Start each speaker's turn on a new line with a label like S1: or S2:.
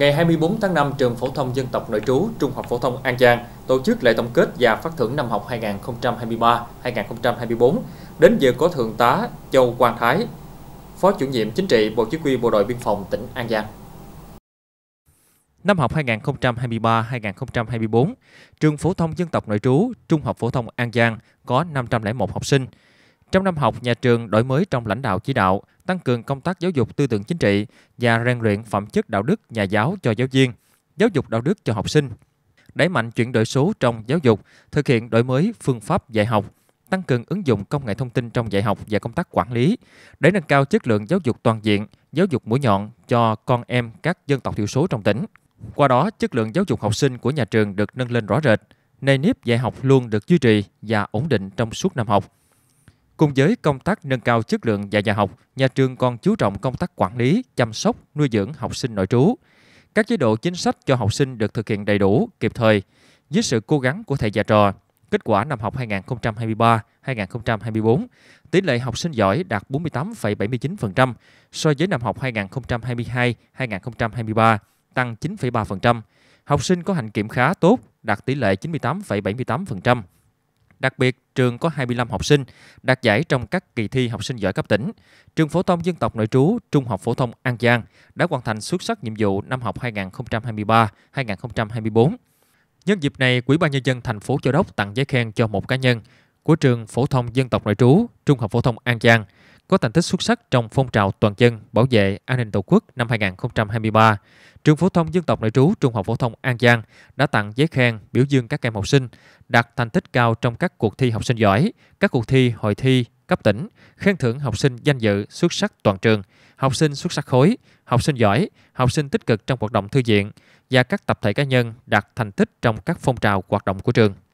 S1: Ngày 24 tháng 5, trường phổ thông dân tộc nội trú Trung học phổ thông An Giang tổ chức lễ tổng kết và phát thưởng năm học 2023-2024. Đến dự có thượng tá Châu Quang Thái, Phó chủ nhiệm chính trị Bộ Chỉ huy Bộ đội Biên phòng tỉnh An Giang. Năm học 2023-2024, trường phổ thông dân tộc nội trú Trung học phổ thông An Giang có 501 học sinh, trong năm học, nhà trường đổi mới trong lãnh đạo chỉ đạo, tăng cường công tác giáo dục tư tưởng chính trị và rèn luyện phẩm chất đạo đức nhà giáo cho giáo viên, giáo dục đạo đức cho học sinh. Đẩy mạnh chuyển đổi số trong giáo dục, thực hiện đổi mới phương pháp dạy học, tăng cường ứng dụng công nghệ thông tin trong dạy học và công tác quản lý để nâng cao chất lượng giáo dục toàn diện, giáo dục mũi nhọn cho con em các dân tộc thiểu số trong tỉnh. Qua đó, chất lượng giáo dục học sinh của nhà trường được nâng lên rõ rệt, nền nếp dạy học luôn được duy trì và ổn định trong suốt năm học. Cùng với công tác nâng cao chất lượng dạy nhà học, nhà trường còn chú trọng công tác quản lý, chăm sóc, nuôi dưỡng học sinh nội trú. Các chế độ chính sách cho học sinh được thực hiện đầy đủ, kịp thời. Dưới sự cố gắng của thầy và trò, kết quả năm học 2023-2024, tỷ lệ học sinh giỏi đạt 48,79% so với năm học 2022-2023, tăng 9,3%. Học sinh có hành kiểm khá tốt đạt tỷ lệ 98,78%. Đặc biệt, trường có 25 học sinh đạt giải trong các kỳ thi học sinh giỏi cấp tỉnh. Trường phổ thông dân tộc nội trú Trung học phổ thông An Giang đã hoàn thành xuất sắc nhiệm vụ năm học 2023-2024. Nhân dịp này, Quỹ ban nhân dân thành phố Châu Đốc tặng giấy khen cho một cá nhân của trường phổ thông dân tộc nội trú Trung học phổ thông An Giang có thành tích xuất sắc trong phong trào toàn dân bảo vệ an ninh Tổ quốc năm 2023, trường phổ thông dân tộc nội trú Trung học phổ thông An Giang đã tặng giấy khen biểu dương các em học sinh đạt thành tích cao trong các cuộc thi học sinh giỏi, các cuộc thi hội thi cấp tỉnh, khen thưởng học sinh danh dự xuất sắc toàn trường, học sinh xuất sắc khối, học sinh giỏi, học sinh tích cực trong hoạt động thư viện và các tập thể cá nhân đạt thành tích trong các phong trào hoạt động của trường.